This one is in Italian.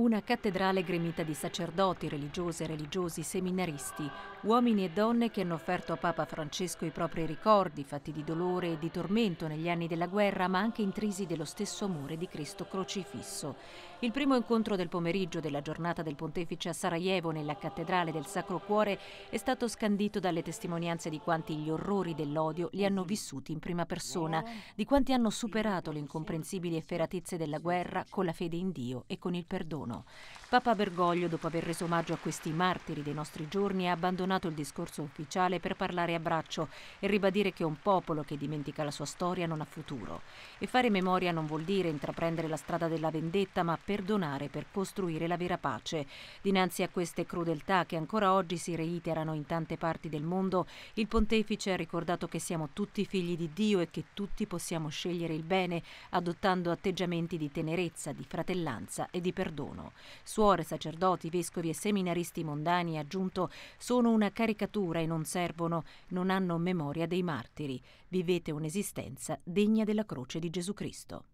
una cattedrale gremita di sacerdoti, religiose, religiosi, seminaristi, uomini e donne che hanno offerto a Papa Francesco i propri ricordi, fatti di dolore e di tormento negli anni della guerra, ma anche intrisi dello stesso amore di Cristo crocifisso. Il primo incontro del pomeriggio della giornata del pontefice a Sarajevo nella cattedrale del Sacro Cuore è stato scandito dalle testimonianze di quanti gli orrori dell'odio li hanno vissuti in prima persona, di quanti hanno superato le incomprensibili efferatezze della guerra con la fede in Dio e con il perdono nessuno. Papa Bergoglio, dopo aver reso omaggio a questi martiri dei nostri giorni, ha abbandonato il discorso ufficiale per parlare a braccio e ribadire che un popolo che dimentica la sua storia non ha futuro. E fare memoria non vuol dire intraprendere la strada della vendetta, ma perdonare per costruire la vera pace. Dinanzi a queste crudeltà che ancora oggi si reiterano in tante parti del mondo, il pontefice ha ricordato che siamo tutti figli di Dio e che tutti possiamo scegliere il bene, adottando atteggiamenti di tenerezza, di fratellanza e di perdono sono. Suore, sacerdoti, vescovi e seminaristi mondani, aggiunto, sono una caricatura e non servono, non hanno memoria dei martiri. Vivete un'esistenza degna della croce di Gesù Cristo.